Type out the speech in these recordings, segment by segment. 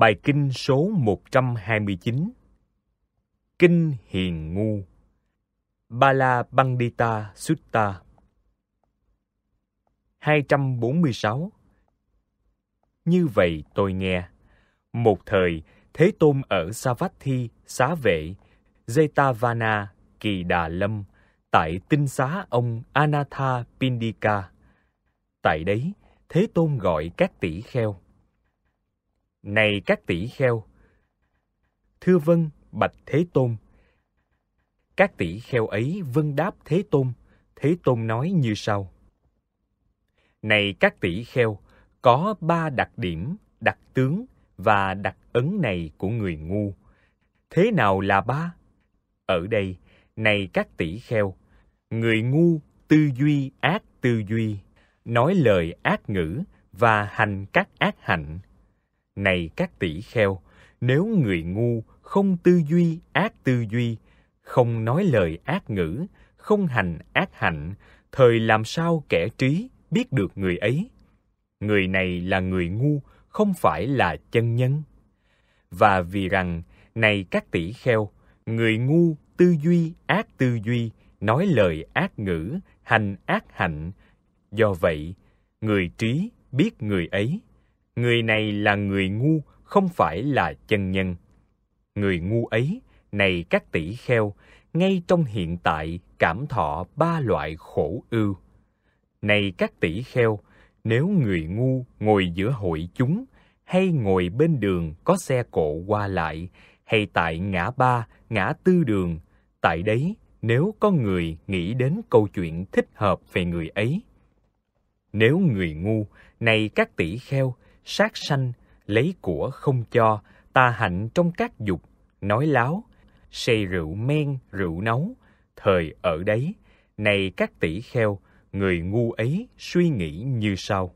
Bài kinh số 129 Kinh Hiền Ngu Bala Bandita Sutta 246 Như vậy tôi nghe, một thời Thế Tôn ở Savatthi, Xá Vệ, Jetavana, Kỳ Đà Lâm, tại tinh xá ông Anatha Pindika. Tại đấy, Thế Tôn gọi các tỷ kheo – này các tỷ kheo! Thưa vân bạch Thế Tôn! Các tỷ kheo ấy vâng đáp Thế Tôn. Thế Tôn nói như sau. Này các tỷ kheo, có ba đặc điểm, đặc tướng và đặc ấn này của người ngu. Thế nào là ba? Ở đây, này các tỷ kheo, người ngu tư duy ác tư duy, nói lời ác ngữ và hành các ác hạnh, này các tỷ kheo, nếu người ngu không tư duy ác tư duy, không nói lời ác ngữ, không hành ác hạnh, thời làm sao kẻ trí biết được người ấy? Người này là người ngu, không phải là chân nhân. Và vì rằng, này các tỷ kheo, người ngu tư duy ác tư duy, nói lời ác ngữ, hành ác hạnh, do vậy, người trí biết người ấy người này là người ngu không phải là chân nhân người ngu ấy này các tỷ kheo ngay trong hiện tại cảm thọ ba loại khổ ưu này các tỷ kheo nếu người ngu ngồi giữa hội chúng hay ngồi bên đường có xe cộ qua lại hay tại ngã ba ngã tư đường tại đấy nếu có người nghĩ đến câu chuyện thích hợp về người ấy nếu người ngu này các tỷ kheo sát sanh, lấy của không cho, tà hạnh trong các dục, nói láo, say rượu men, rượu nấu, thời ở đấy, này các tỷ kheo, người ngu ấy suy nghĩ như sau.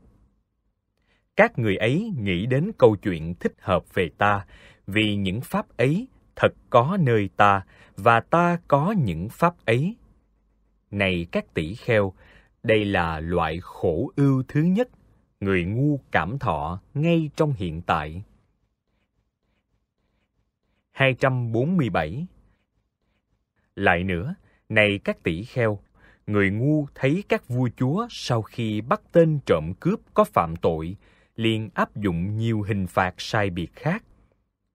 Các người ấy nghĩ đến câu chuyện thích hợp về ta, vì những pháp ấy thật có nơi ta, và ta có những pháp ấy. Này các tỷ kheo, đây là loại khổ ưu thứ nhất – người ngu cảm thọ ngay trong hiện tại. 247 Lại nữa, này các tỷ kheo, người ngu thấy các vua chúa sau khi bắt tên trộm cướp có phạm tội, liền áp dụng nhiều hình phạt sai biệt khác.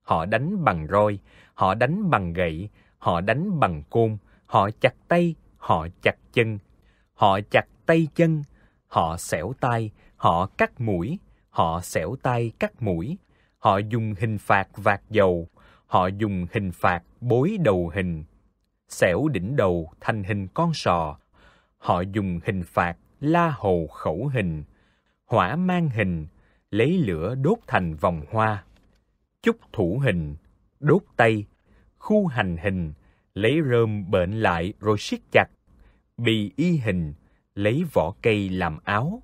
Họ đánh bằng roi, họ đánh bằng gậy, họ đánh bằng côn, họ chặt tay, họ chặt chân, họ chặt tay chân, họ xẻo tay, Họ cắt mũi, họ xẻo tay cắt mũi, họ dùng hình phạt vạt dầu, họ dùng hình phạt bối đầu hình, xẻo đỉnh đầu thành hình con sò, họ dùng hình phạt la hầu khẩu hình, hỏa mang hình, lấy lửa đốt thành vòng hoa, chúc thủ hình, đốt tay, khu hành hình, lấy rơm bệnh lại rồi siết chặt, bì y hình, lấy vỏ cây làm áo,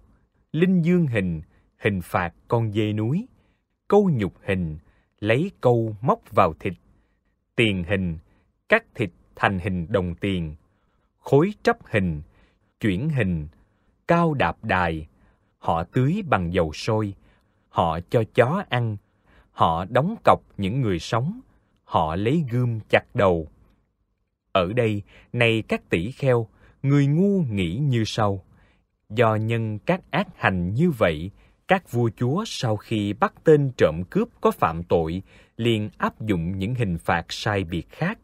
Linh Dương hình, hình phạt con dê núi, câu nhục hình, lấy câu móc vào thịt, tiền hình, cắt thịt thành hình đồng tiền, khối trấp hình, chuyển hình, cao đạp đài, họ tưới bằng dầu sôi, họ cho chó ăn, họ đóng cọc những người sống, họ lấy gươm chặt đầu. Ở đây, này các tỷ kheo, người ngu nghĩ như sau. Do nhân các ác hành như vậy, các vua chúa sau khi bắt tên trộm cướp có phạm tội liền áp dụng những hình phạt sai biệt khác.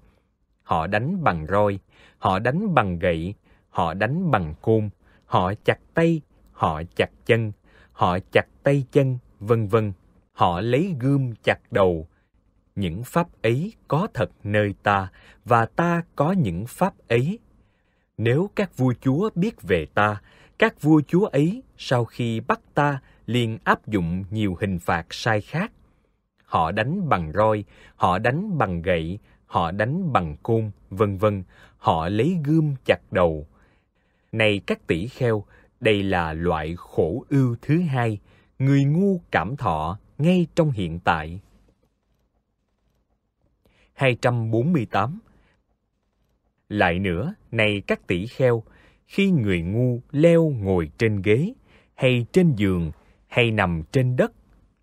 Họ đánh bằng roi, họ đánh bằng gậy, họ đánh bằng côn, họ chặt tay, họ chặt chân, họ chặt tay chân, vân vân. Họ lấy gươm chặt đầu. Những pháp ấy có thật nơi ta và ta có những pháp ấy. Nếu các vua chúa biết về ta các vua chúa ấy sau khi bắt ta liền áp dụng nhiều hình phạt sai khác. Họ đánh bằng roi, họ đánh bằng gậy, họ đánh bằng côn, vân vân, họ lấy gươm chặt đầu. Này các tỷ kheo, đây là loại khổ ưu thứ hai, người ngu cảm thọ ngay trong hiện tại. 248 Lại nữa, này các tỷ kheo, khi người ngu leo ngồi trên ghế hay trên giường hay nằm trên đất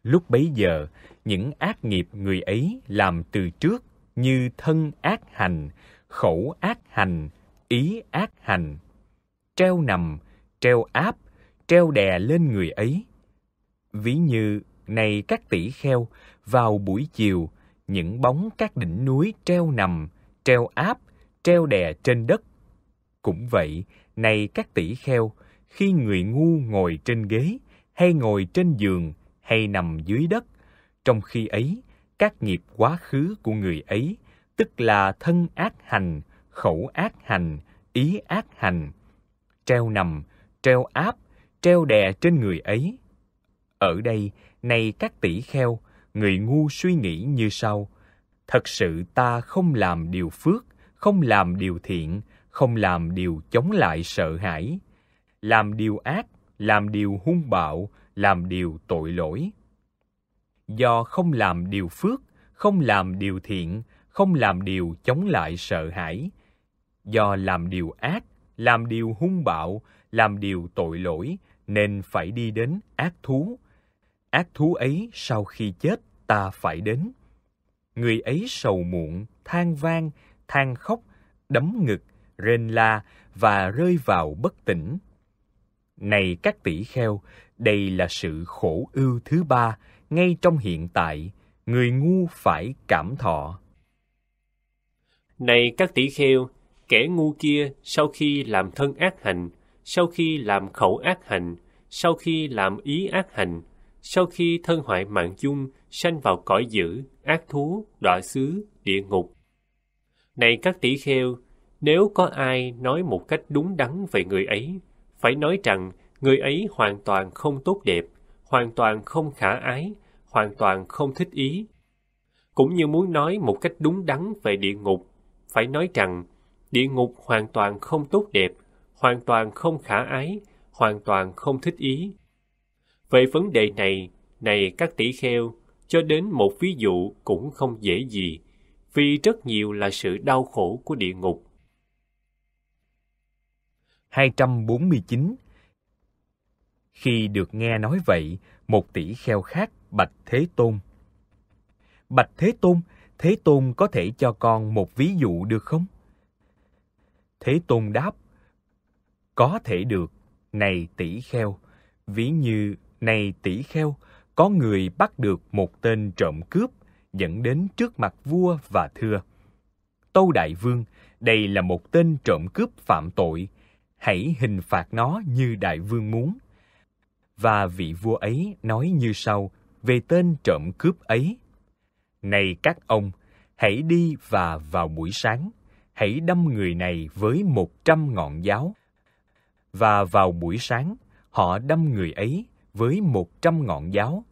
lúc bấy giờ những ác nghiệp người ấy làm từ trước như thân ác hành khẩu ác hành ý ác hành treo nằm treo áp treo đè lên người ấy ví như này các tỷ kheo vào buổi chiều những bóng các đỉnh núi treo nằm treo áp treo đè trên đất cũng vậy này các tỷ kheo, khi người ngu ngồi trên ghế, hay ngồi trên giường, hay nằm dưới đất, trong khi ấy, các nghiệp quá khứ của người ấy, tức là thân ác hành, khẩu ác hành, ý ác hành, treo nằm, treo áp, treo đè trên người ấy. Ở đây, này các tỷ kheo, người ngu suy nghĩ như sau: Thật sự ta không làm điều phước, không làm điều thiện, không làm điều chống lại sợ hãi làm điều ác làm điều hung bạo làm điều tội lỗi do không làm điều phước không làm điều thiện không làm điều chống lại sợ hãi do làm điều ác làm điều hung bạo làm điều tội lỗi nên phải đi đến ác thú ác thú ấy sau khi chết ta phải đến người ấy sầu muộn than vang than khóc đấm ngực rên la và rơi vào bất tỉnh. Này các tỷ kheo, đây là sự khổ ưu thứ ba ngay trong hiện tại, người ngu phải cảm thọ. Này các tỷ kheo, kẻ ngu kia sau khi làm thân ác hành, sau khi làm khẩu ác hành, sau khi làm ý ác hành, sau khi thân hoại mạng chung, sanh vào cõi dữ, ác thú, đọa xứ, địa ngục. Này các tỷ kheo, nếu có ai nói một cách đúng đắn về người ấy, phải nói rằng người ấy hoàn toàn không tốt đẹp, hoàn toàn không khả ái, hoàn toàn không thích ý. Cũng như muốn nói một cách đúng đắn về địa ngục, phải nói rằng địa ngục hoàn toàn không tốt đẹp, hoàn toàn không khả ái, hoàn toàn không thích ý. Về vấn đề này, này các tỷ kheo, cho đến một ví dụ cũng không dễ gì, vì rất nhiều là sự đau khổ của địa ngục. 249. Khi được nghe nói vậy, một tỷ kheo khác bạch Thế Tôn. Bạch Thế Tôn, Thế Tôn có thể cho con một ví dụ được không? Thế Tôn đáp, có thể được, này tỷ kheo, ví như này tỷ kheo, có người bắt được một tên trộm cướp, dẫn đến trước mặt vua và thưa. Tâu Đại Vương, đây là một tên trộm cướp phạm tội, hãy hình phạt nó như đại vương muốn. Và vị vua ấy nói như sau về tên trộm cướp ấy. Này các ông, hãy đi và vào buổi sáng, hãy đâm người này với một trăm ngọn giáo. Và vào buổi sáng, họ đâm người ấy với một trăm ngọn giáo.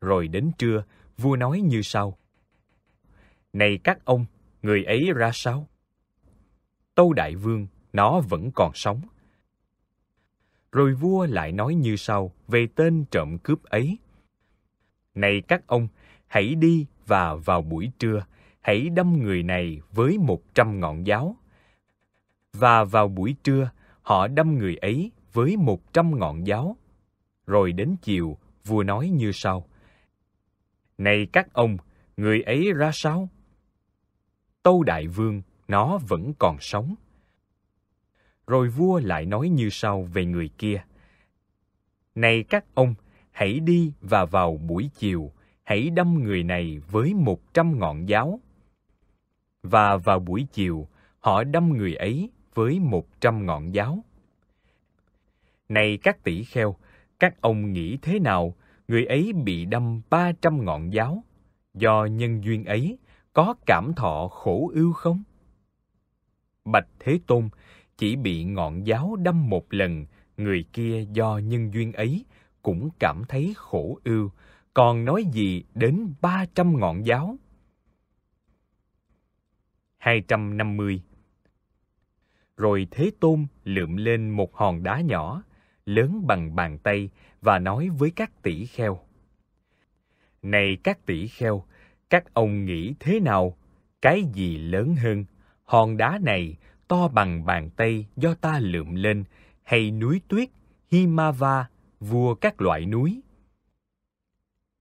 Rồi đến trưa, vua nói như sau. Này các ông, người ấy ra sao? Tâu Đại Vương nó vẫn còn sống. Rồi vua lại nói như sau về tên trộm cướp ấy. Này các ông, hãy đi và vào buổi trưa, hãy đâm người này với một trăm ngọn giáo. Và vào buổi trưa, họ đâm người ấy với một trăm ngọn giáo. Rồi đến chiều, vua nói như sau. Này các ông, người ấy ra sao? Tâu Đại Vương, nó vẫn còn sống. Rồi vua lại nói như sau về người kia. Này các ông, hãy đi và vào buổi chiều, hãy đâm người này với một trăm ngọn giáo. Và vào buổi chiều, họ đâm người ấy với một trăm ngọn giáo. Này các tỷ kheo, các ông nghĩ thế nào, người ấy bị đâm ba trăm ngọn giáo, do nhân duyên ấy có cảm thọ khổ ưu không? Bạch Thế Tôn, chỉ bị ngọn giáo đâm một lần, người kia do nhân duyên ấy cũng cảm thấy khổ ưu, còn nói gì đến 300 ngọn giáo. 250 Rồi Thế Tôn lượm lên một hòn đá nhỏ, lớn bằng bàn tay và nói với các tỷ kheo. Này các tỷ kheo, các ông nghĩ thế nào? Cái gì lớn hơn? Hòn đá này to bằng bàn tay do ta lượm lên hay núi tuyết Himava, vua các loại núi.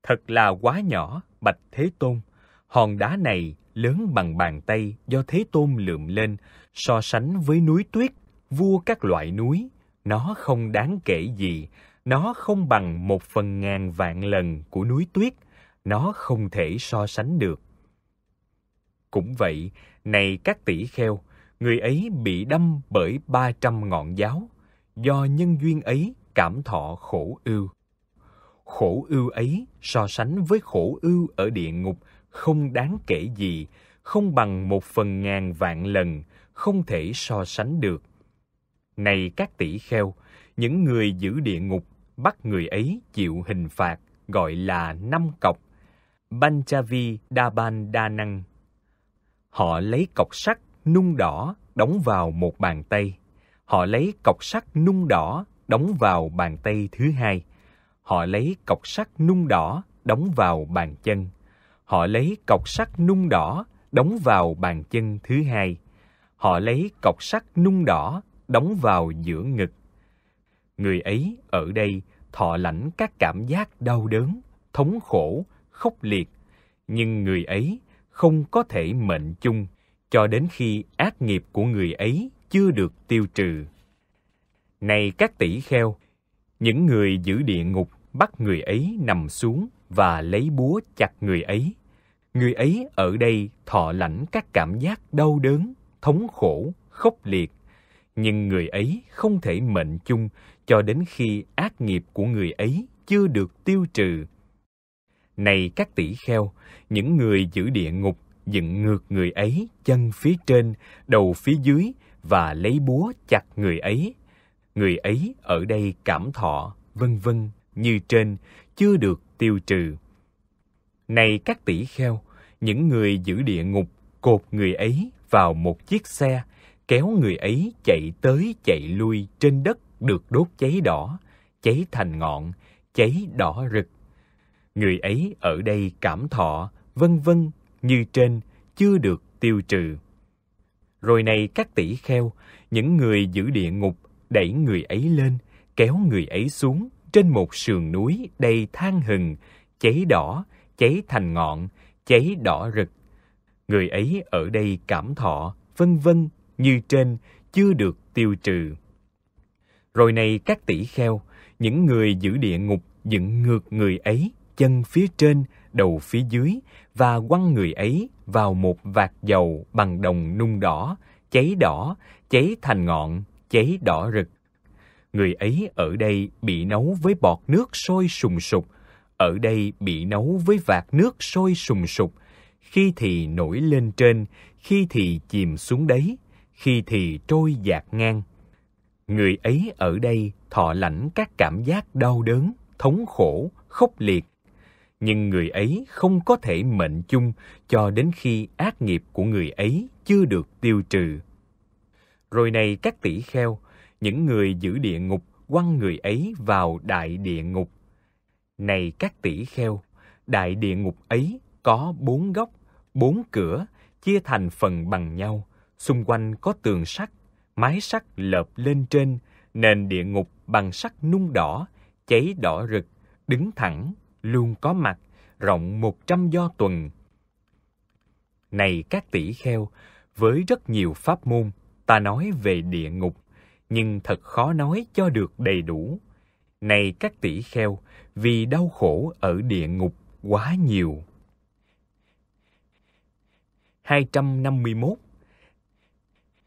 Thật là quá nhỏ, Bạch Thế Tôn. Hòn đá này lớn bằng bàn tay do Thế Tôn lượm lên, so sánh với núi tuyết, vua các loại núi. Nó không đáng kể gì, nó không bằng một phần ngàn vạn lần của núi tuyết, nó không thể so sánh được. Cũng vậy, này các tỷ kheo, người ấy bị đâm bởi 300 ngọn giáo, do nhân duyên ấy cảm thọ khổ ưu. Khổ ưu ấy so sánh với khổ ưu ở địa ngục không đáng kể gì, không bằng một phần ngàn vạn lần, không thể so sánh được. Này các tỷ kheo, những người giữ địa ngục bắt người ấy chịu hình phạt gọi là năm cọc. Banchavi Daban Đa Năng Họ lấy cọc sắt nung đỏ đóng vào một bàn tay. Họ lấy cọc sắt nung đỏ đóng vào bàn tay thứ hai. Họ lấy cọc sắt nung đỏ đóng vào bàn chân. Họ lấy cọc sắt nung đỏ đóng vào bàn chân thứ hai. Họ lấy cọc sắt nung đỏ đóng vào giữa ngực. Người ấy ở đây thọ lãnh các cảm giác đau đớn, thống khổ, khốc liệt, nhưng người ấy không có thể mệnh chung cho đến khi ác nghiệp của người ấy chưa được tiêu trừ. Này các tỷ kheo, những người giữ địa ngục bắt người ấy nằm xuống và lấy búa chặt người ấy. Người ấy ở đây thọ lãnh các cảm giác đau đớn, thống khổ, khốc liệt, nhưng người ấy không thể mệnh chung cho đến khi ác nghiệp của người ấy chưa được tiêu trừ. Này các tỷ kheo, những người giữ địa ngục dựng ngược người ấy chân phía trên, đầu phía dưới và lấy búa chặt người ấy. Người ấy ở đây cảm thọ, vân vân như trên chưa được tiêu trừ. Này các tỷ kheo, những người giữ địa ngục cột người ấy vào một chiếc xe, kéo người ấy chạy tới chạy lui trên đất được đốt cháy đỏ, cháy thành ngọn, cháy đỏ rực. Người ấy ở đây cảm thọ, vân vân như trên chưa được tiêu trừ. Rồi này các tỷ kheo, những người giữ địa ngục đẩy người ấy lên, kéo người ấy xuống trên một sườn núi đầy than hừng, cháy đỏ, cháy thành ngọn, cháy đỏ rực. Người ấy ở đây cảm thọ, vân vân như trên chưa được tiêu trừ. Rồi này các tỷ kheo, những người giữ địa ngục dựng ngược người ấy chân phía trên, đầu phía dưới và quăng người ấy vào một vạt dầu bằng đồng nung đỏ, cháy đỏ, cháy thành ngọn, cháy đỏ rực. Người ấy ở đây bị nấu với bọt nước sôi sùng sục, ở đây bị nấu với vạt nước sôi sùng sục, khi thì nổi lên trên, khi thì chìm xuống đấy khi thì trôi dạt ngang. Người ấy ở đây thọ lãnh các cảm giác đau đớn, thống khổ, khốc liệt, nhưng người ấy không có thể mệnh chung cho đến khi ác nghiệp của người ấy chưa được tiêu trừ. Rồi này các tỷ kheo, những người giữ địa ngục quăng người ấy vào đại địa ngục. Này các tỷ kheo, đại địa ngục ấy có bốn góc, bốn cửa, chia thành phần bằng nhau, xung quanh có tường sắt, mái sắt lợp lên trên, nền địa ngục bằng sắt nung đỏ, cháy đỏ rực, đứng thẳng luôn có mặt, rộng một trăm do tuần. Này các tỷ kheo, với rất nhiều pháp môn, ta nói về địa ngục, nhưng thật khó nói cho được đầy đủ. Này các tỷ kheo, vì đau khổ ở địa ngục quá nhiều. 251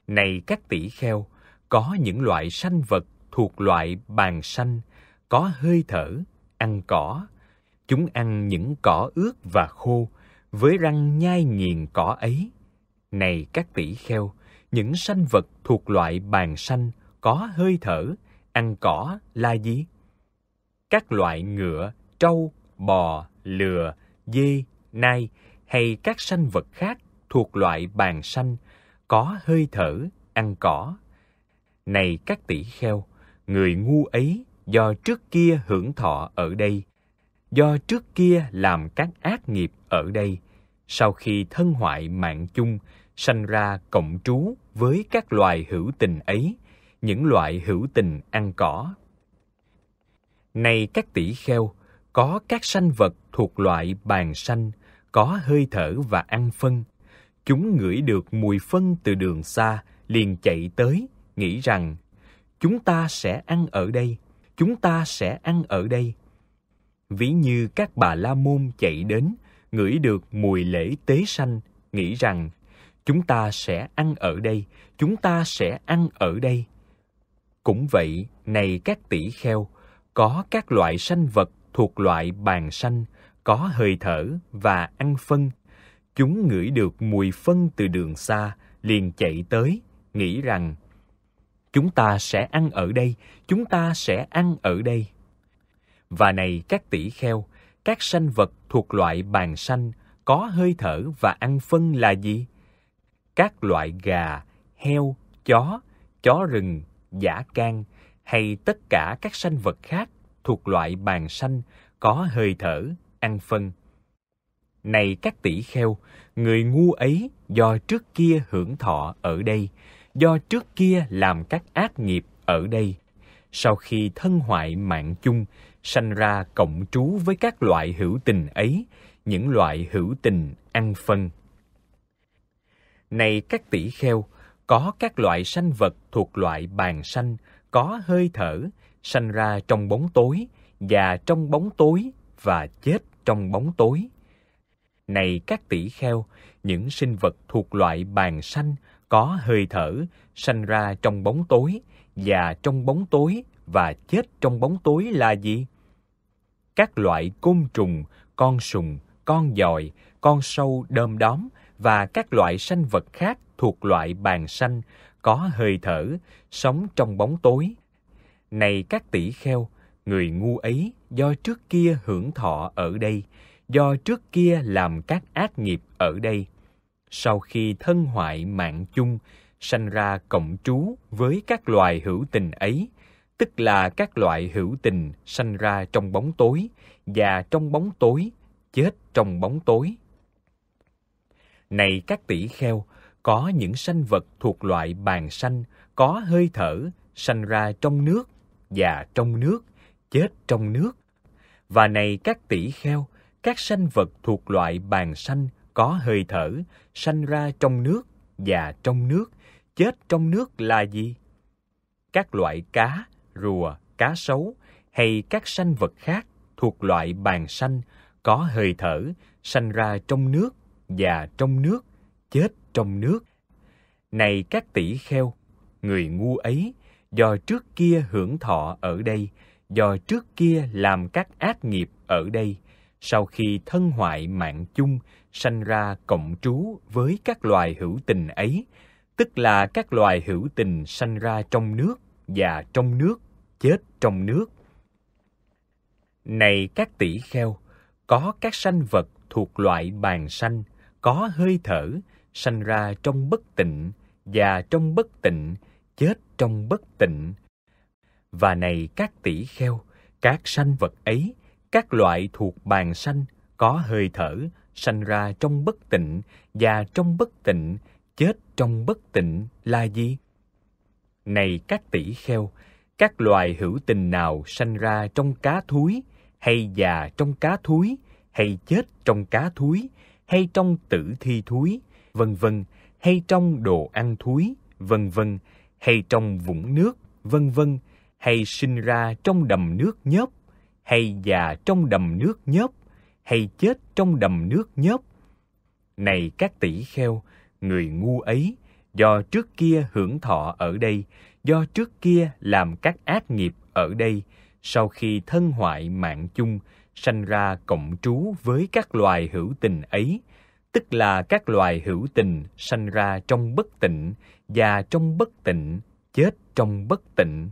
Này các tỷ kheo, có những loại sanh vật thuộc loại bàn sanh, có hơi thở, ăn cỏ, Chúng ăn những cỏ ướt và khô, với răng nhai nghiền cỏ ấy. Này các tỷ kheo, những sanh vật thuộc loại bàn sanh có hơi thở, ăn cỏ là gì? Các loại ngựa, trâu, bò, lừa, dê, nai hay các sanh vật khác thuộc loại bàn sanh có hơi thở, ăn cỏ. Này các tỷ kheo, người ngu ấy do trước kia hưởng thọ ở đây do trước kia làm các ác nghiệp ở đây, sau khi thân hoại mạng chung, sanh ra cộng trú với các loài hữu tình ấy, những loại hữu tình ăn cỏ. Này các tỷ kheo, có các sanh vật thuộc loại bàn sanh, có hơi thở và ăn phân. Chúng ngửi được mùi phân từ đường xa, liền chạy tới, nghĩ rằng, chúng ta sẽ ăn ở đây, chúng ta sẽ ăn ở đây ví như các bà la môn chạy đến ngửi được mùi lễ tế sanh nghĩ rằng chúng ta sẽ ăn ở đây chúng ta sẽ ăn ở đây cũng vậy này các tỷ kheo có các loại sanh vật thuộc loại bàn sanh có hơi thở và ăn phân chúng ngửi được mùi phân từ đường xa liền chạy tới nghĩ rằng chúng ta sẽ ăn ở đây chúng ta sẽ ăn ở đây và này các tỷ kheo, các sanh vật thuộc loại bàn sanh có hơi thở và ăn phân là gì? Các loại gà, heo, chó, chó rừng, giả can hay tất cả các sanh vật khác thuộc loại bàn sanh có hơi thở, ăn phân. Này các tỷ kheo, người ngu ấy do trước kia hưởng thọ ở đây, do trước kia làm các ác nghiệp ở đây, sau khi thân hoại mạng chung sanh ra cộng trú với các loại hữu tình ấy, những loại hữu tình ăn phân. Này các tỷ kheo, có các loại sanh vật thuộc loại bàn sanh, có hơi thở, sanh ra trong bóng tối, và trong bóng tối, và chết trong bóng tối. Này các tỷ kheo, những sinh vật thuộc loại bàn sanh, có hơi thở, sanh ra trong bóng tối, và trong bóng tối, và chết trong bóng tối là gì? các loại côn trùng, con sùng, con dòi, con sâu đơm đóm và các loại sanh vật khác thuộc loại bàn sanh có hơi thở, sống trong bóng tối. Này các tỷ kheo, người ngu ấy do trước kia hưởng thọ ở đây, do trước kia làm các ác nghiệp ở đây. Sau khi thân hoại mạng chung, sanh ra cộng trú với các loài hữu tình ấy, tức là các loại hữu tình sanh ra trong bóng tối và trong bóng tối chết trong bóng tối. Này các tỷ kheo, có những sanh vật thuộc loại bàn sanh, có hơi thở, sanh ra trong nước và trong nước, chết trong nước. Và này các tỷ kheo, các sanh vật thuộc loại bàn sanh, có hơi thở, sanh ra trong nước và trong nước, chết trong nước là gì? Các loại cá, rùa, cá sấu hay các sanh vật khác thuộc loại bàn sanh có hơi thở, sanh ra trong nước, và trong nước, chết trong nước. Này các tỷ kheo, người ngu ấy, do trước kia hưởng thọ ở đây, do trước kia làm các ác nghiệp ở đây, sau khi thân hoại mạng chung, sanh ra cộng trú với các loài hữu tình ấy, tức là các loài hữu tình sanh ra trong nước và trong nước chết trong nước. Này các tỷ kheo, có các sanh vật thuộc loại bàn sanh, có hơi thở, sanh ra trong bất tịnh, và trong bất tịnh, chết trong bất tịnh. Và này các tỷ kheo, các sanh vật ấy, các loại thuộc bàn sanh, có hơi thở, sanh ra trong bất tịnh, và trong bất tịnh, chết trong bất tịnh là gì? Này các tỷ kheo, các loài hữu tình nào sanh ra trong cá thúi hay già trong cá thúi hay chết trong cá thúi hay trong tử thi thúi vân vân hay trong đồ ăn thúi vân vân hay trong vũng nước vân vân hay sinh ra trong đầm nước nhớp hay già trong đầm nước nhớp hay chết trong đầm nước nhớp này các tỷ kheo người ngu ấy do trước kia hưởng thọ ở đây do trước kia làm các ác nghiệp ở đây sau khi thân hoại mạng chung sanh ra cộng trú với các loài hữu tình ấy tức là các loài hữu tình sanh ra trong bất tịnh và trong bất tịnh chết trong bất tịnh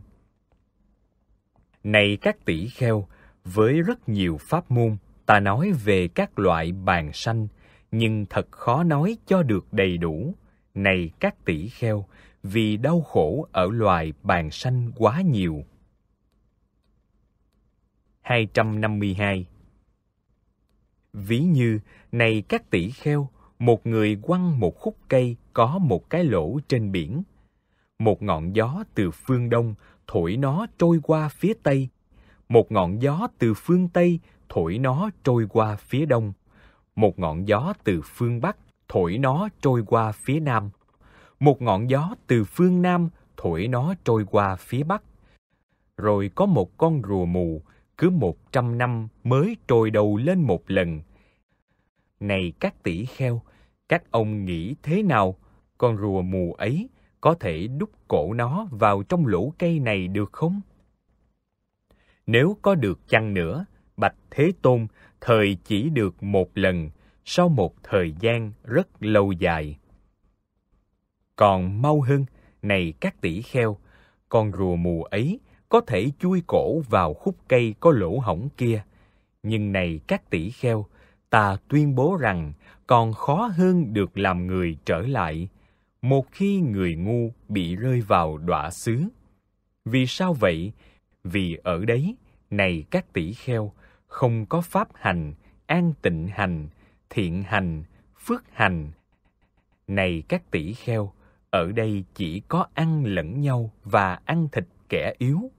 này các tỷ kheo với rất nhiều pháp môn ta nói về các loại bàn sanh nhưng thật khó nói cho được đầy đủ này các tỷ kheo vì đau khổ ở loài bàn sanh quá nhiều. 252 Ví như, này các tỷ kheo, một người quăng một khúc cây có một cái lỗ trên biển. Một ngọn gió từ phương đông thổi nó trôi qua phía tây. Một ngọn gió từ phương tây thổi nó trôi qua phía đông. Một ngọn gió từ phương bắc thổi nó trôi qua phía nam một ngọn gió từ phương nam thổi nó trôi qua phía bắc. Rồi có một con rùa mù cứ một trăm năm mới trồi đầu lên một lần. Này các tỷ kheo, các ông nghĩ thế nào? Con rùa mù ấy có thể đúc cổ nó vào trong lỗ cây này được không? Nếu có được chăng nữa, Bạch Thế Tôn thời chỉ được một lần sau một thời gian rất lâu dài. Còn mau hơn, này các tỷ kheo, con rùa mù ấy có thể chui cổ vào khúc cây có lỗ hổng kia. Nhưng này các tỷ kheo, ta tuyên bố rằng còn khó hơn được làm người trở lại một khi người ngu bị rơi vào đọa xứ. Vì sao vậy? Vì ở đấy, này các tỷ kheo, không có pháp hành, an tịnh hành, thiện hành, phước hành. Này các tỷ kheo, ở đây chỉ có ăn lẫn nhau và ăn thịt kẻ yếu.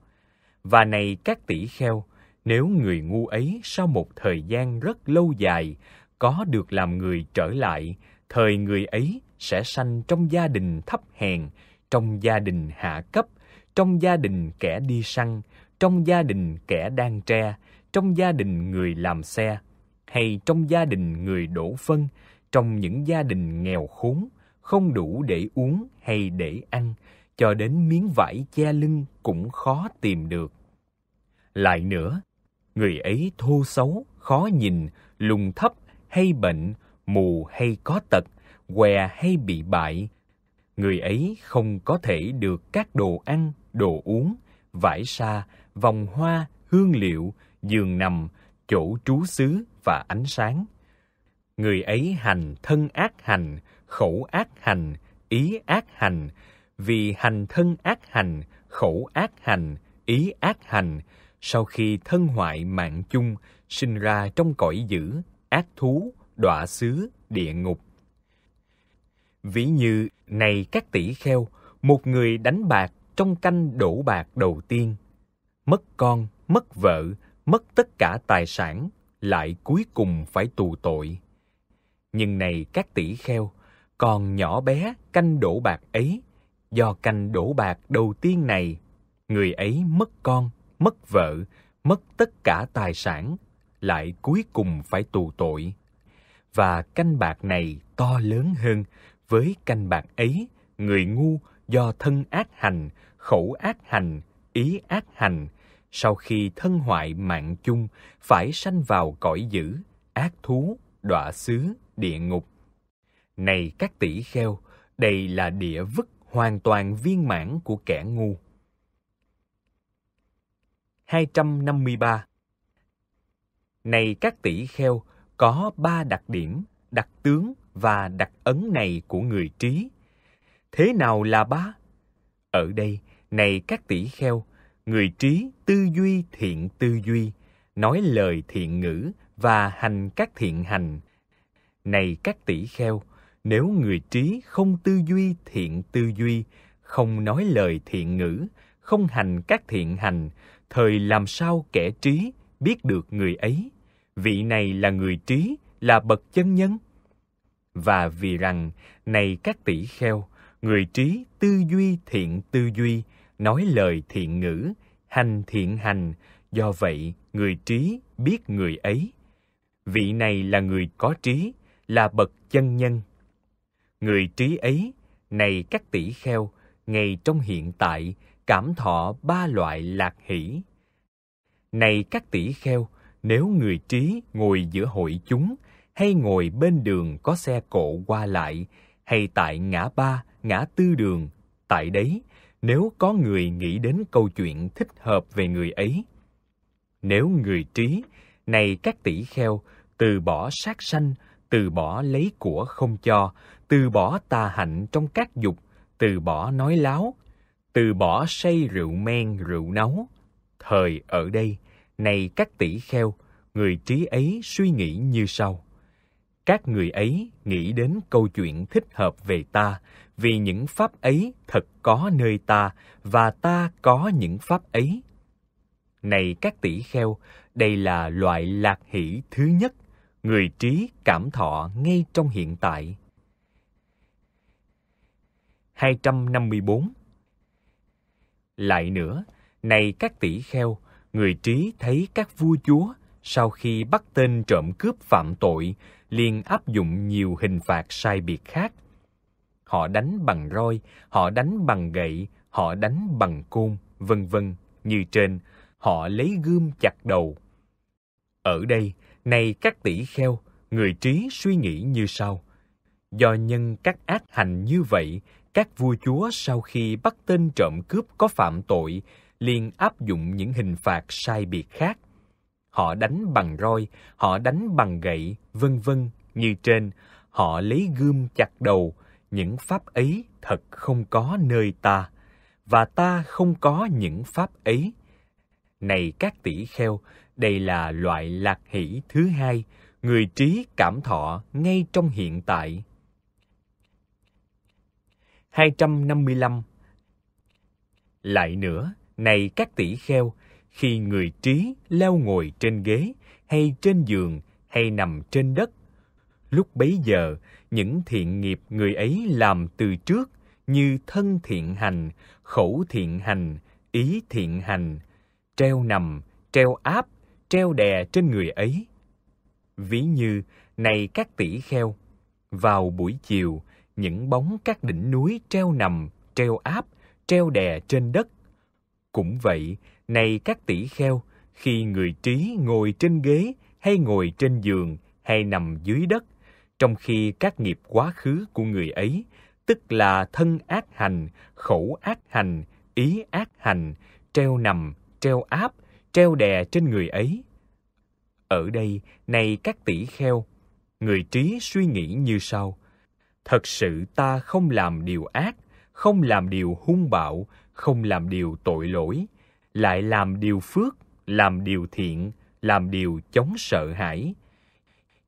Và này các tỷ kheo, nếu người ngu ấy sau một thời gian rất lâu dài có được làm người trở lại, thời người ấy sẽ sanh trong gia đình thấp hèn, trong gia đình hạ cấp, trong gia đình kẻ đi săn, trong gia đình kẻ đang tre, trong gia đình người làm xe, hay trong gia đình người đổ phân, trong những gia đình nghèo khốn, không đủ để uống hay để ăn cho đến miếng vải che lưng cũng khó tìm được lại nữa người ấy thô xấu khó nhìn lùng thấp hay bệnh mù hay có tật què hay bị bại người ấy không có thể được các đồ ăn đồ uống vải sa vòng hoa hương liệu giường nằm chỗ trú xứ và ánh sáng người ấy hành thân ác hành khẩu ác hành, ý ác hành, vì hành thân ác hành, khẩu ác hành, ý ác hành, sau khi thân hoại mạng chung, sinh ra trong cõi dữ, ác thú, đọa xứ, địa ngục. Ví như, này các tỷ kheo, một người đánh bạc trong canh đổ bạc đầu tiên, mất con, mất vợ, mất tất cả tài sản, lại cuối cùng phải tù tội. Nhưng này các tỷ kheo, còn nhỏ bé canh đổ bạc ấy do canh đổ bạc đầu tiên này người ấy mất con mất vợ mất tất cả tài sản lại cuối cùng phải tù tội và canh bạc này to lớn hơn với canh bạc ấy người ngu do thân ác hành khẩu ác hành ý ác hành sau khi thân hoại mạng chung phải sanh vào cõi dữ ác thú đọa xứ địa ngục này các tỷ kheo, đây là địa vứt hoàn toàn viên mãn của kẻ ngu. 253 Này các tỷ kheo, có ba đặc điểm, đặc tướng và đặc ấn này của người trí. Thế nào là ba? Ở đây, này các tỷ kheo, người trí tư duy thiện tư duy, nói lời thiện ngữ và hành các thiện hành. Này các tỷ kheo, nếu người trí không tư duy thiện tư duy không nói lời thiện ngữ không hành các thiện hành thời làm sao kẻ trí biết được người ấy vị này là người trí là bậc chân nhân và vì rằng này các tỷ kheo người trí tư duy thiện tư duy nói lời thiện ngữ hành thiện hành do vậy người trí biết người ấy vị này là người có trí là bậc chân nhân Người trí ấy, này các tỷ kheo, ngày trong hiện tại cảm thọ ba loại lạc hỷ. Này các tỷ kheo, nếu người trí ngồi giữa hội chúng hay ngồi bên đường có xe cộ qua lại hay tại ngã ba, ngã tư đường, tại đấy nếu có người nghĩ đến câu chuyện thích hợp về người ấy. Nếu người trí, này các tỷ kheo, từ bỏ sát sanh từ bỏ lấy của không cho, từ bỏ tà hạnh trong các dục, từ bỏ nói láo, từ bỏ say rượu men rượu nấu. Thời ở đây, này các tỷ kheo, người trí ấy suy nghĩ như sau. Các người ấy nghĩ đến câu chuyện thích hợp về ta, vì những pháp ấy thật có nơi ta và ta có những pháp ấy. Này các tỷ kheo, đây là loại lạc hỷ thứ nhất người trí cảm thọ ngay trong hiện tại. 254 Lại nữa, này các tỷ kheo, người trí thấy các vua chúa sau khi bắt tên trộm cướp phạm tội liền áp dụng nhiều hình phạt sai biệt khác. Họ đánh bằng roi, họ đánh bằng gậy, họ đánh bằng côn, vân vân, như trên, họ lấy gươm chặt đầu. Ở đây, này các tỷ kheo, người trí suy nghĩ như sau. Do nhân các ác hành như vậy, các vua chúa sau khi bắt tên trộm cướp có phạm tội, liền áp dụng những hình phạt sai biệt khác. Họ đánh bằng roi, họ đánh bằng gậy, vân vân như trên, họ lấy gươm chặt đầu, những pháp ấy thật không có nơi ta, và ta không có những pháp ấy. Này các tỷ kheo, đây là loại lạc hỷ thứ hai, người trí cảm thọ ngay trong hiện tại. 255 Lại nữa, này các tỷ kheo, khi người trí leo ngồi trên ghế hay trên giường hay nằm trên đất, lúc bấy giờ những thiện nghiệp người ấy làm từ trước như thân thiện hành, khẩu thiện hành, ý thiện hành, treo nằm, treo áp, treo đè trên người ấy. Ví như, này các tỷ kheo, vào buổi chiều, những bóng các đỉnh núi treo nằm, treo áp, treo đè trên đất. Cũng vậy, này các tỷ kheo, khi người trí ngồi trên ghế hay ngồi trên giường hay nằm dưới đất, trong khi các nghiệp quá khứ của người ấy, tức là thân ác hành, khẩu ác hành, ý ác hành, treo nằm, treo áp, treo đè trên người ấy. Ở đây, này các tỷ kheo, người trí suy nghĩ như sau. Thật sự ta không làm điều ác, không làm điều hung bạo, không làm điều tội lỗi, lại làm điều phước, làm điều thiện, làm điều chống sợ hãi.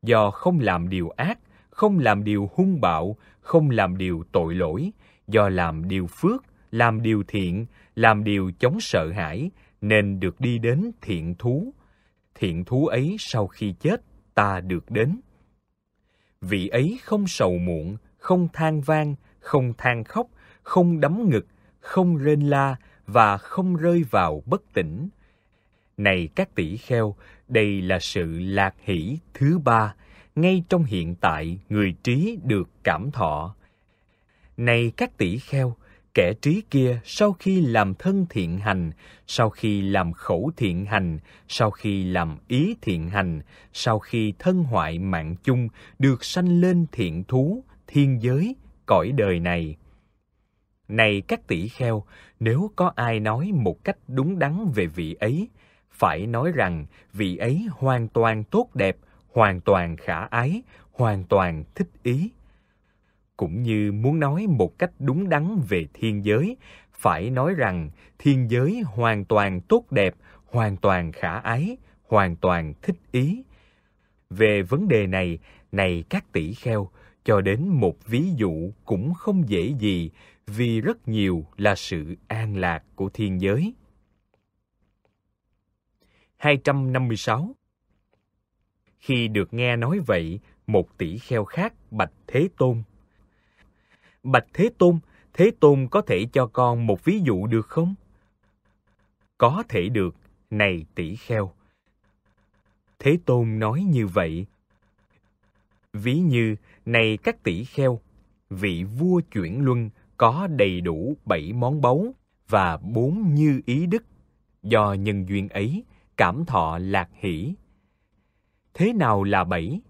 Do không làm điều ác, không làm điều hung bạo, không làm điều tội lỗi, do làm điều phước, làm điều thiện, làm điều chống sợ hãi, nên được đi đến thiện thú. Thiện thú ấy sau khi chết, ta được đến. Vị ấy không sầu muộn, không than vang, không than khóc, không đấm ngực, không rên la và không rơi vào bất tỉnh. Này các tỷ kheo, đây là sự lạc hỷ thứ ba, ngay trong hiện tại người trí được cảm thọ. Này các tỷ kheo, kẻ trí kia sau khi làm thân thiện hành, sau khi làm khẩu thiện hành, sau khi làm ý thiện hành, sau khi thân hoại mạng chung được sanh lên thiện thú, thiên giới, cõi đời này. Này các tỷ kheo, nếu có ai nói một cách đúng đắn về vị ấy, phải nói rằng vị ấy hoàn toàn tốt đẹp, hoàn toàn khả ái, hoàn toàn thích ý cũng như muốn nói một cách đúng đắn về thiên giới phải nói rằng thiên giới hoàn toàn tốt đẹp hoàn toàn khả ái hoàn toàn thích ý về vấn đề này này các tỷ kheo cho đến một ví dụ cũng không dễ gì vì rất nhiều là sự an lạc của thiên giới 256 Khi được nghe nói vậy, một tỷ kheo khác bạch Thế Tôn. Bạch Thế Tôn, Thế Tôn có thể cho con một ví dụ được không? Có thể được, này tỷ kheo. Thế Tôn nói như vậy. Ví như, này các tỷ kheo, vị vua chuyển luân có đầy đủ bảy món báu và bốn như ý đức. Do nhân duyên ấy, cảm thọ lạc hỷ. Thế nào là bảy?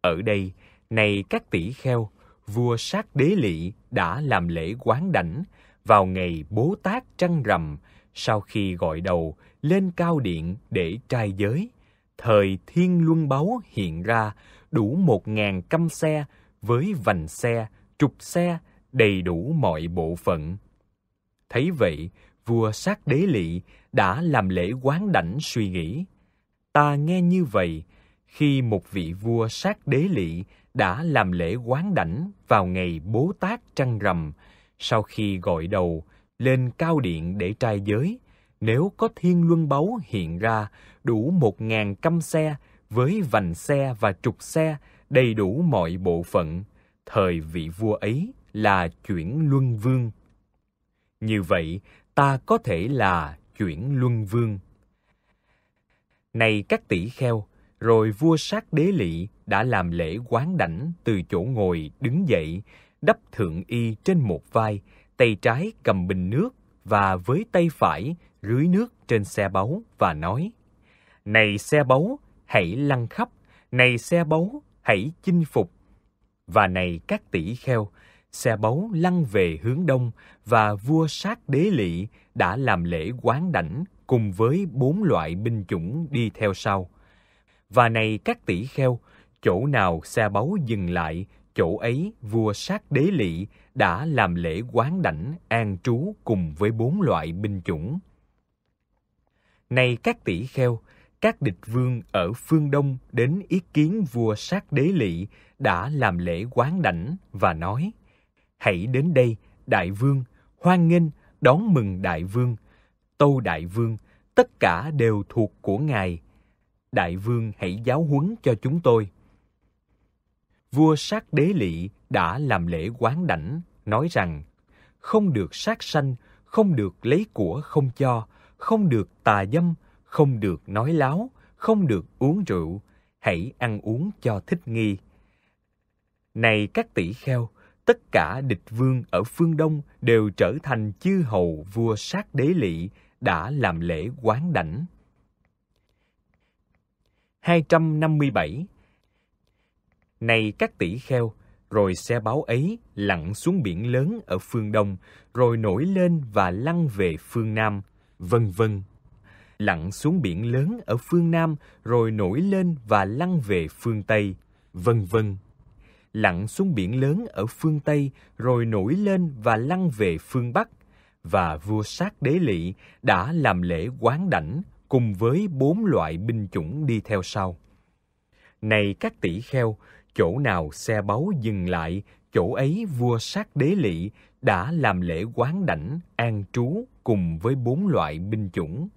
Ở đây, này các tỷ kheo, vua sát đế lỵ đã làm lễ quán đảnh vào ngày bố tát trăng rằm sau khi gọi đầu lên cao điện để trai giới thời thiên luân báu hiện ra đủ một ngàn căm xe với vành xe trục xe đầy đủ mọi bộ phận thấy vậy vua sát đế lỵ đã làm lễ quán đảnh suy nghĩ ta nghe như vậy khi một vị vua sát đế lỵ đã làm lễ quán đảnh vào ngày Bố Tát trăng rằm, sau khi gọi đầu lên cao điện để trai giới, nếu có thiên luân báu hiện ra đủ một ngàn căm xe với vành xe và trục xe đầy đủ mọi bộ phận, thời vị vua ấy là chuyển luân vương. Như vậy, ta có thể là chuyển luân vương. Này các tỷ kheo, rồi vua sát đế lỵ đã làm lễ quán đảnh từ chỗ ngồi đứng dậy, đắp thượng y trên một vai, tay trái cầm bình nước và với tay phải rưới nước trên xe báu và nói: "Này xe báu, hãy lăn khắp, này xe báu, hãy chinh phục." Và này các tỷ kheo, xe báu lăn về hướng đông và vua sát đế lỵ đã làm lễ quán đảnh cùng với bốn loại binh chủng đi theo sau. Và này các tỷ kheo, chỗ nào xe báu dừng lại, chỗ ấy vua sát đế lỵ đã làm lễ quán đảnh an trú cùng với bốn loại binh chủng. Nay các tỷ kheo, các địch vương ở phương Đông đến ý kiến vua sát đế lỵ đã làm lễ quán đảnh và nói, Hãy đến đây, đại vương, hoan nghênh, đón mừng đại vương. Tâu đại vương, tất cả đều thuộc của ngài. Đại vương hãy giáo huấn cho chúng tôi vua sát đế lỵ đã làm lễ quán đảnh, nói rằng không được sát sanh, không được lấy của không cho, không được tà dâm, không được nói láo, không được uống rượu, hãy ăn uống cho thích nghi. Này các tỷ kheo, tất cả địch vương ở phương Đông đều trở thành chư hầu vua sát đế lỵ đã làm lễ quán đảnh. 257 này các tỷ kheo, rồi xe báo ấy lặn xuống biển lớn ở phương Đông, rồi nổi lên và lăn về phương Nam, vân vân. Lặn xuống biển lớn ở phương Nam, rồi nổi lên và lăn về phương Tây, vân vân. Lặn xuống biển lớn ở phương Tây, rồi nổi lên và lăn về phương Bắc, và vua sát đế lỵ đã làm lễ quán đảnh cùng với bốn loại binh chủng đi theo sau. Này các tỷ kheo, chỗ nào xe báu dừng lại, chỗ ấy vua sát đế lỵ đã làm lễ quán đảnh, an trú cùng với bốn loại binh chủng.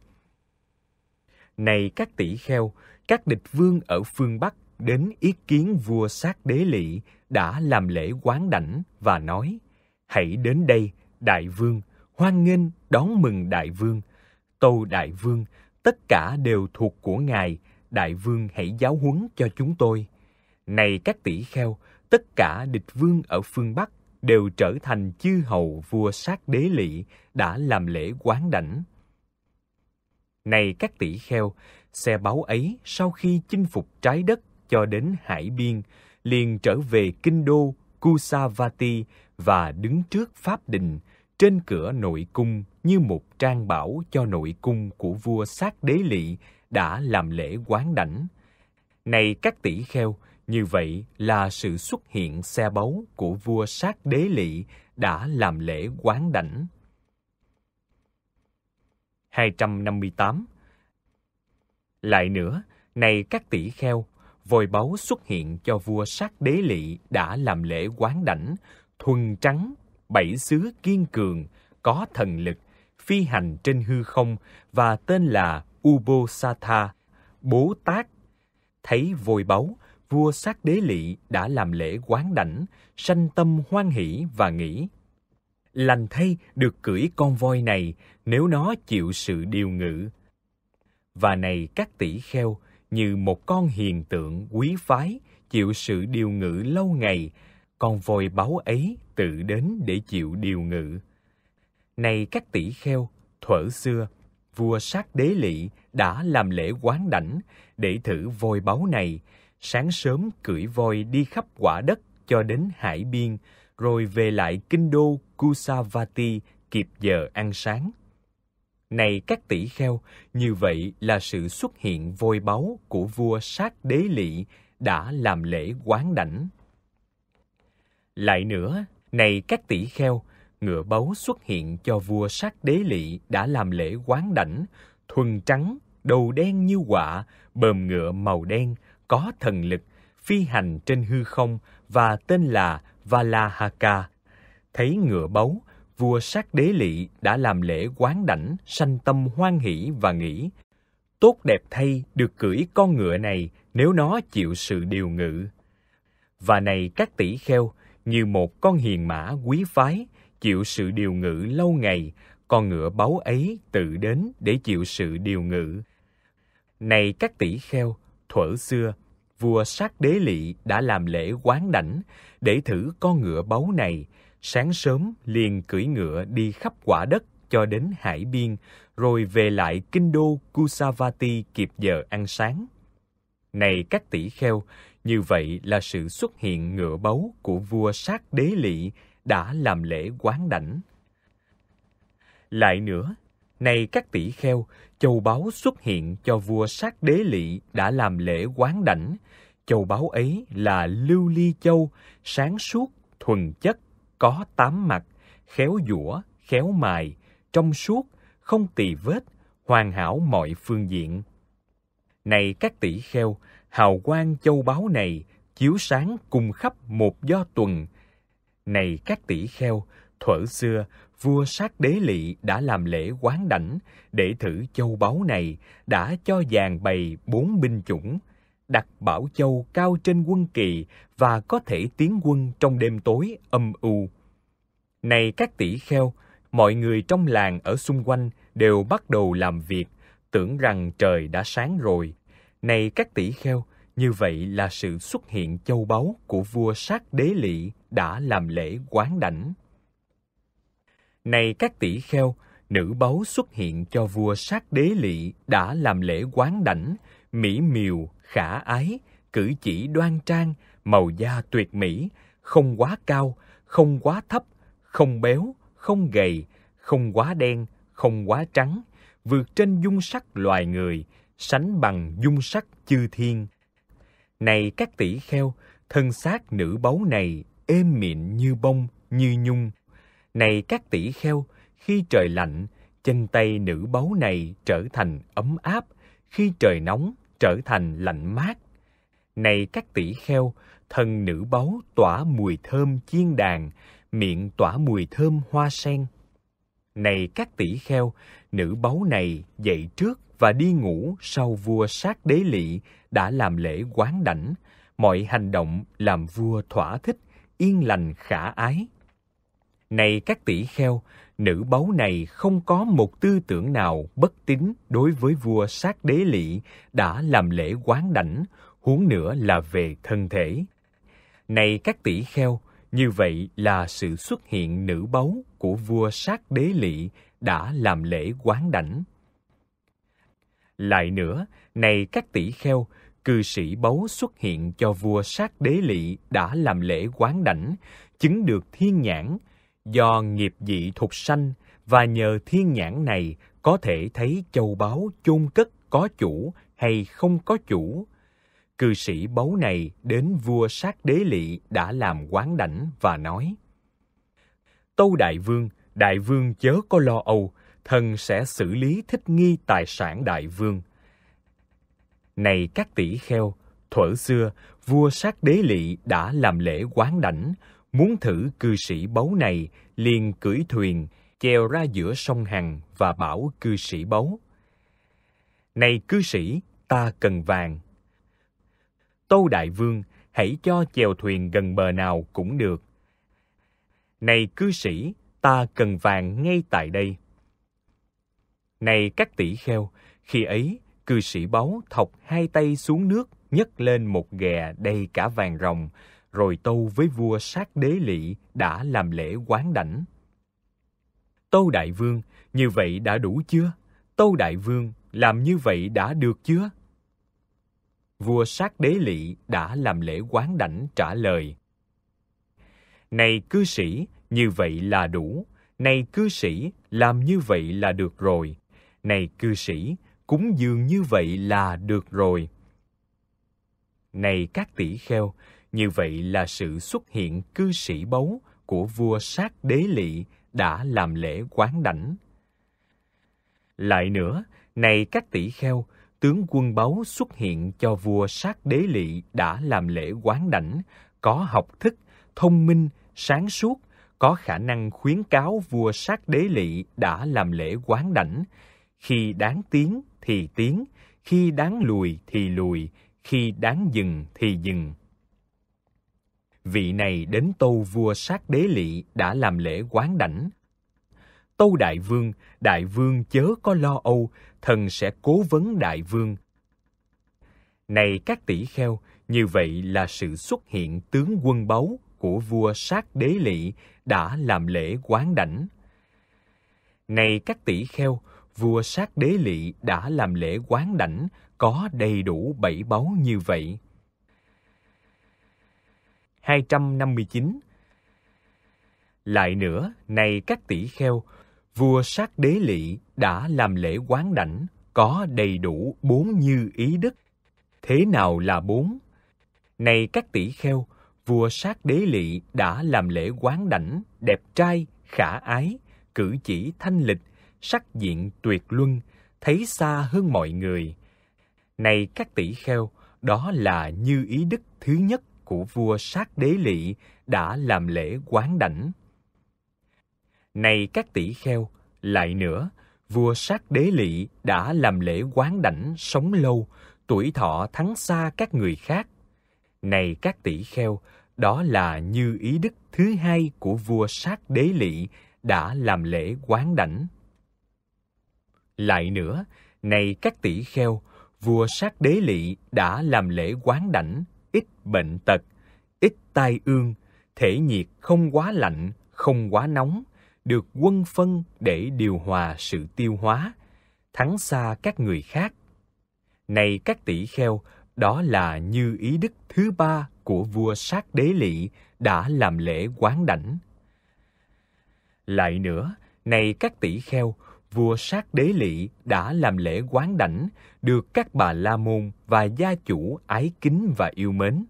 Này các tỷ kheo, các địch vương ở phương Bắc đến ý kiến vua sát đế lỵ đã làm lễ quán đảnh và nói, hãy đến đây, đại vương, hoan nghênh đón mừng đại vương. Tâu đại vương, tất cả đều thuộc của ngài, đại vương hãy giáo huấn cho chúng tôi. Này các tỷ kheo, tất cả địch vương ở phương Bắc đều trở thành chư hầu vua sát đế lỵ đã làm lễ quán đảnh. Này các tỷ kheo, xe báu ấy sau khi chinh phục trái đất cho đến hải biên, liền trở về kinh đô Kusavati và đứng trước pháp đình trên cửa nội cung như một trang bảo cho nội cung của vua sát đế lỵ đã làm lễ quán đảnh. Này các tỷ kheo, như vậy là sự xuất hiện xe báu của vua sát đế lỵ đã làm lễ quán đảnh. 258 Lại nữa, này các tỷ kheo, vôi báu xuất hiện cho vua sát đế lỵ đã làm lễ quán đảnh, thuần trắng, bảy xứ kiên cường, có thần lực, phi hành trên hư không và tên là Ubosatha, Bố Tát. Thấy vôi báu, vua sát đế lỵ đã làm lễ quán đảnh, sanh tâm hoan hỷ và nghĩ. Lành thay được cưỡi con voi này nếu nó chịu sự điều ngự. Và này các tỷ kheo, như một con hiền tượng quý phái chịu sự điều ngự lâu ngày, con voi báu ấy tự đến để chịu điều ngự. Này các tỷ kheo, thuở xưa, vua sát đế lỵ đã làm lễ quán đảnh để thử voi báu này, sáng sớm cưỡi voi đi khắp quả đất cho đến hải biên, rồi về lại kinh đô Kusavati kịp giờ ăn sáng. Này các tỷ kheo, như vậy là sự xuất hiện voi báu của vua sát đế lỵ đã làm lễ quán đảnh. Lại nữa, này các tỷ kheo, ngựa báu xuất hiện cho vua sát đế lỵ đã làm lễ quán đảnh, thuần trắng, đầu đen như quả, bờm ngựa màu đen, có thần lực, phi hành trên hư không và tên là Valahaka. Thấy ngựa báu, vua sát đế lỵ đã làm lễ quán đảnh, sanh tâm hoan hỷ và nghĩ. Tốt đẹp thay được cưỡi con ngựa này nếu nó chịu sự điều ngự. Và này các tỷ kheo, như một con hiền mã quý phái, chịu sự điều ngự lâu ngày, con ngựa báu ấy tự đến để chịu sự điều ngự. Này các tỷ kheo, thuở xưa vua sát đế lỵ đã làm lễ quán đảnh để thử con ngựa báu này sáng sớm liền cưỡi ngựa đi khắp quả đất cho đến hải biên rồi về lại kinh đô kusavati kịp giờ ăn sáng này các tỷ kheo như vậy là sự xuất hiện ngựa báu của vua sát đế lỵ đã làm lễ quán đảnh lại nữa này các tỷ kheo, châu báu xuất hiện cho vua sát đế lỵ đã làm lễ quán đảnh. Châu báu ấy là lưu ly châu, sáng suốt, thuần chất, có tám mặt, khéo dũa, khéo mài, trong suốt, không tỳ vết, hoàn hảo mọi phương diện. Này các tỷ kheo, hào quang châu báu này chiếu sáng cùng khắp một do tuần. Này các tỷ kheo, thuở xưa, vua sát đế lỵ đã làm lễ quán đảnh để thử châu báu này đã cho dàn bày bốn binh chủng đặt bảo châu cao trên quân kỳ và có thể tiến quân trong đêm tối âm u này các tỷ kheo mọi người trong làng ở xung quanh đều bắt đầu làm việc tưởng rằng trời đã sáng rồi này các tỷ kheo như vậy là sự xuất hiện châu báu của vua sát đế lỵ đã làm lễ quán đảnh này các tỷ kheo, nữ báu xuất hiện cho vua sát đế lỵ đã làm lễ quán đảnh, mỹ miều, khả ái, cử chỉ đoan trang, màu da tuyệt mỹ, không quá cao, không quá thấp, không béo, không gầy, không quá đen, không quá trắng, vượt trên dung sắc loài người, sánh bằng dung sắc chư thiên. Này các tỷ kheo, thân xác nữ báu này êm mịn như bông, như nhung, này các tỷ kheo, khi trời lạnh, chân tay nữ báu này trở thành ấm áp, khi trời nóng trở thành lạnh mát. Này các tỷ kheo, thân nữ báu tỏa mùi thơm chiên đàn, miệng tỏa mùi thơm hoa sen. Này các tỷ kheo, nữ báu này dậy trước và đi ngủ sau vua sát đế lỵ đã làm lễ quán đảnh, mọi hành động làm vua thỏa thích, yên lành khả ái. Này các tỷ kheo, nữ báu này không có một tư tưởng nào bất tín đối với vua sát đế lỵ đã làm lễ quán đảnh, huống nữa là về thân thể. Này các tỷ kheo, như vậy là sự xuất hiện nữ báu của vua sát đế lỵ đã làm lễ quán đảnh. Lại nữa, này các tỷ kheo, cư sĩ báu xuất hiện cho vua sát đế lỵ đã làm lễ quán đảnh, chứng được thiên nhãn, do nghiệp dị thuộc sanh và nhờ thiên nhãn này có thể thấy châu báu chôn cất có chủ hay không có chủ. Cư sĩ báu này đến vua sát đế lỵ đã làm quán đảnh và nói Tâu đại vương, đại vương chớ có lo âu, thần sẽ xử lý thích nghi tài sản đại vương. Này các tỷ kheo, thuở xưa, vua sát đế lỵ đã làm lễ quán đảnh, muốn thử cư sĩ báu này liền cưỡi thuyền chèo ra giữa sông Hằng và bảo cư sĩ báu. Này cư sĩ, ta cần vàng. tô Đại Vương, hãy cho chèo thuyền gần bờ nào cũng được. Này cư sĩ, ta cần vàng ngay tại đây. Này các tỷ kheo, khi ấy, cư sĩ báu thọc hai tay xuống nước, nhấc lên một ghè đầy cả vàng rồng, rồi tâu với vua sát đế lỵ đã làm lễ quán đảnh. Tâu Đại Vương, như vậy đã đủ chưa? Tâu Đại Vương, làm như vậy đã được chưa? Vua sát đế lỵ đã làm lễ quán đảnh trả lời. Này cư sĩ, như vậy là đủ. Này cư sĩ, làm như vậy là được rồi. Này cư sĩ, cúng dường như vậy là được rồi. Này các tỷ kheo, như vậy là sự xuất hiện cư sĩ báu của vua sát đế lỵ đã làm lễ quán đảnh. Lại nữa, này các tỷ kheo, tướng quân báu xuất hiện cho vua sát đế lỵ đã làm lễ quán đảnh, có học thức, thông minh, sáng suốt, có khả năng khuyến cáo vua sát đế lỵ đã làm lễ quán đảnh. Khi đáng tiến thì tiến, khi đáng lùi thì lùi, khi đáng dừng thì dừng vị này đến tâu vua sát đế lỵ đã làm lễ quán đảnh. Tâu đại vương, đại vương chớ có lo âu, thần sẽ cố vấn đại vương. Này các tỷ kheo, như vậy là sự xuất hiện tướng quân báu của vua sát đế lỵ đã làm lễ quán đảnh. Này các tỷ kheo, vua sát đế lỵ đã làm lễ quán đảnh có đầy đủ bảy báu như vậy. 259. Lại nữa, này các tỷ kheo, vua sát đế lỵ đã làm lễ quán đảnh, có đầy đủ bốn như ý đức. Thế nào là bốn? Này các tỷ kheo, vua sát đế lỵ đã làm lễ quán đảnh, đẹp trai, khả ái, cử chỉ thanh lịch, sắc diện tuyệt luân, thấy xa hơn mọi người. Này các tỷ kheo, đó là như ý đức thứ nhất của vua sát đế lỵ đã làm lễ quán đảnh. Này các tỷ kheo, lại nữa, vua sát đế lỵ đã làm lễ quán đảnh sống lâu, tuổi thọ thắng xa các người khác. Này các tỷ kheo, đó là như ý đức thứ hai của vua sát đế lỵ đã làm lễ quán đảnh. Lại nữa, này các tỷ kheo, vua sát đế lỵ đã làm lễ quán đảnh ít bệnh tật, ít tai ương, thể nhiệt không quá lạnh, không quá nóng, được quân phân để điều hòa sự tiêu hóa, thắng xa các người khác. Này các tỷ kheo, đó là như ý đức thứ ba của vua sát đế lỵ đã làm lễ quán đảnh. Lại nữa, này các tỷ kheo, vua sát đế lỵ đã làm lễ quán đảnh, được các bà la môn và gia chủ ái kính và yêu mến.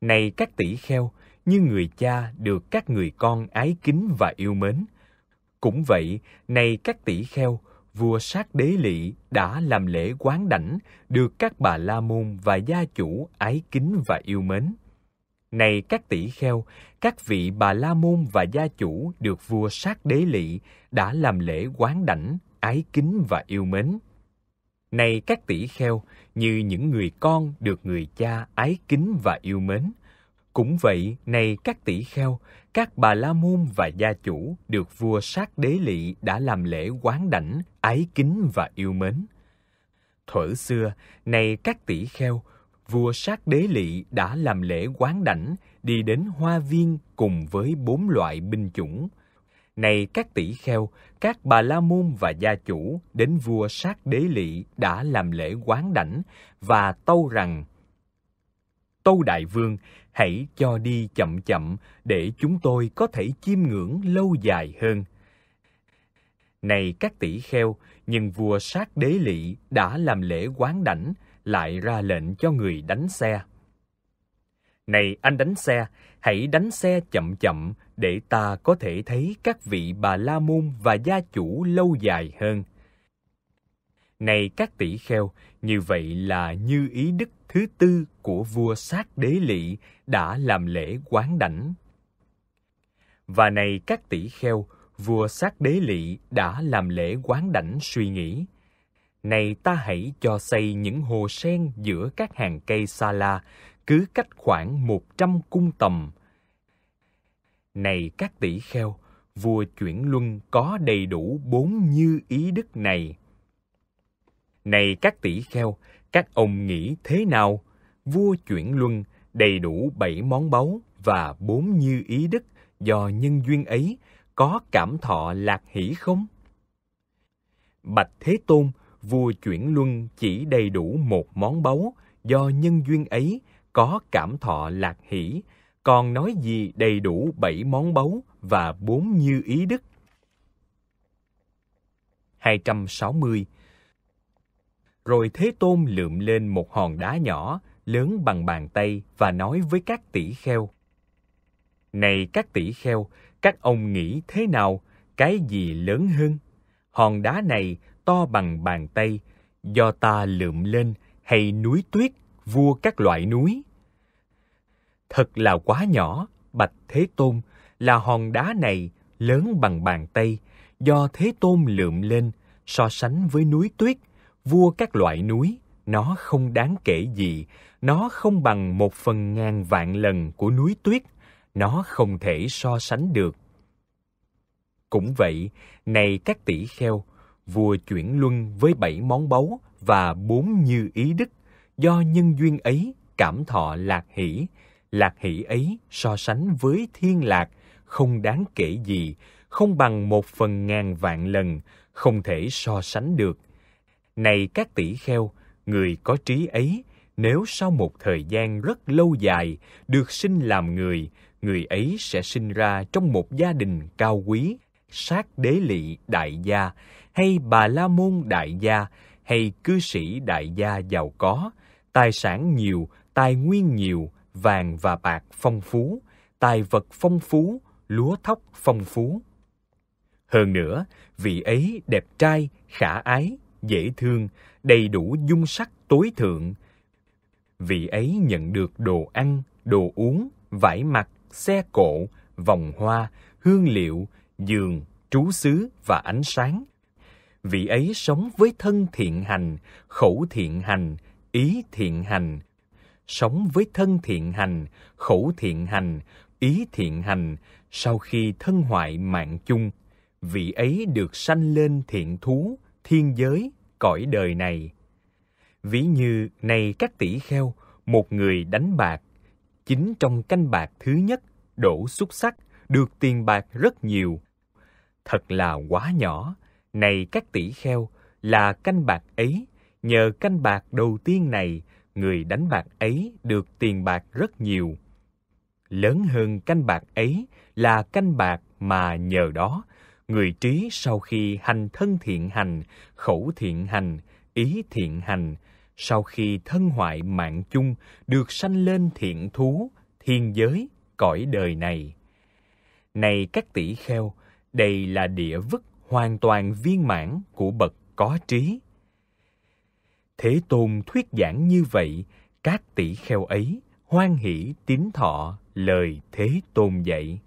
Này các tỷ kheo, như người cha được các người con ái kính và yêu mến. Cũng vậy, này các tỷ kheo, vua sát đế lỵ đã làm lễ quán đảnh, được các bà la môn và gia chủ ái kính và yêu mến. Này các tỷ kheo, các vị bà la môn và gia chủ được vua sát đế lỵ đã làm lễ quán đảnh, ái kính và yêu mến. Này các tỷ kheo, như những người con được người cha ái kính và yêu mến. Cũng vậy, này các tỷ kheo, các bà la môn và gia chủ được vua sát đế lỵ đã làm lễ quán đảnh, ái kính và yêu mến. Thuở xưa, này các tỷ kheo, vua sát đế lỵ đã làm lễ quán đảnh đi đến hoa viên cùng với bốn loại binh chủng này các tỷ kheo các bà la môn và gia chủ đến vua sát đế lỵ đã làm lễ quán đảnh và tâu rằng tâu đại vương hãy cho đi chậm chậm để chúng tôi có thể chiêm ngưỡng lâu dài hơn này các tỷ kheo nhưng vua sát đế lỵ đã làm lễ quán đảnh lại ra lệnh cho người đánh xe. Này anh đánh xe, hãy đánh xe chậm chậm để ta có thể thấy các vị bà la môn và gia chủ lâu dài hơn. Này các tỷ kheo, như vậy là như ý đức thứ tư của vua sát đế lỵ đã làm lễ quán đảnh. Và này các tỷ kheo, vua sát đế lỵ đã làm lễ quán đảnh suy nghĩ này ta hãy cho xây những hồ sen giữa các hàng cây sa la, cứ cách khoảng một trăm cung tầm. Này các tỷ kheo, vua chuyển luân có đầy đủ bốn như ý đức này. Này các tỷ kheo, các ông nghĩ thế nào? Vua chuyển luân đầy đủ bảy món báu và bốn như ý đức do nhân duyên ấy có cảm thọ lạc hỷ không? Bạch Thế Tôn, vua chuyển luân chỉ đầy đủ một món báu, do nhân duyên ấy có cảm thọ lạc hỷ, còn nói gì đầy đủ bảy món báu và bốn như ý đức. 260 Rồi Thế Tôn lượm lên một hòn đá nhỏ, lớn bằng bàn tay và nói với các tỷ kheo. Này các tỷ kheo, các ông nghĩ thế nào, cái gì lớn hơn? Hòn đá này to bằng bàn tay, do ta lượm lên hay núi tuyết, vua các loại núi. Thật là quá nhỏ, Bạch Thế Tôn, là hòn đá này lớn bằng bàn tay, do Thế Tôn lượm lên, so sánh với núi tuyết, vua các loại núi, nó không đáng kể gì, nó không bằng một phần ngàn vạn lần của núi tuyết, nó không thể so sánh được. Cũng vậy, này các tỷ kheo, vua chuyển luân với bảy món báu và bốn như ý đức do nhân duyên ấy cảm thọ lạc hỷ lạc hỷ ấy so sánh với thiên lạc không đáng kể gì không bằng một phần ngàn vạn lần không thể so sánh được này các tỷ kheo người có trí ấy nếu sau một thời gian rất lâu dài được sinh làm người người ấy sẽ sinh ra trong một gia đình cao quý sát đế lị đại gia hay bà la môn đại gia hay cư sĩ đại gia giàu có, tài sản nhiều, tài nguyên nhiều, vàng và bạc phong phú, tài vật phong phú, lúa thóc phong phú. Hơn nữa, vị ấy đẹp trai, khả ái, dễ thương, đầy đủ dung sắc tối thượng. Vị ấy nhận được đồ ăn, đồ uống, vải mặt, xe cộ, vòng hoa, hương liệu, giường, trú xứ và ánh sáng – vị ấy sống với thân thiện hành, khẩu thiện hành, ý thiện hành. Sống với thân thiện hành, khẩu thiện hành, ý thiện hành sau khi thân hoại mạng chung. Vị ấy được sanh lên thiện thú, thiên giới, cõi đời này. Ví như này các tỷ kheo, một người đánh bạc, chính trong canh bạc thứ nhất, đổ xúc sắc, được tiền bạc rất nhiều. Thật là quá nhỏ, này các tỷ kheo, là canh bạc ấy, nhờ canh bạc đầu tiên này, người đánh bạc ấy được tiền bạc rất nhiều. Lớn hơn canh bạc ấy là canh bạc mà nhờ đó, người trí sau khi hành thân thiện hành, khẩu thiện hành, ý thiện hành, sau khi thân hoại mạng chung được sanh lên thiện thú, thiên giới, cõi đời này. Này các tỷ kheo, đây là địa vứt hoàn toàn viên mãn của bậc có trí. Thế Tôn thuyết giảng như vậy, các tỷ kheo ấy hoan hỷ tín thọ lời Thế Tôn dạy.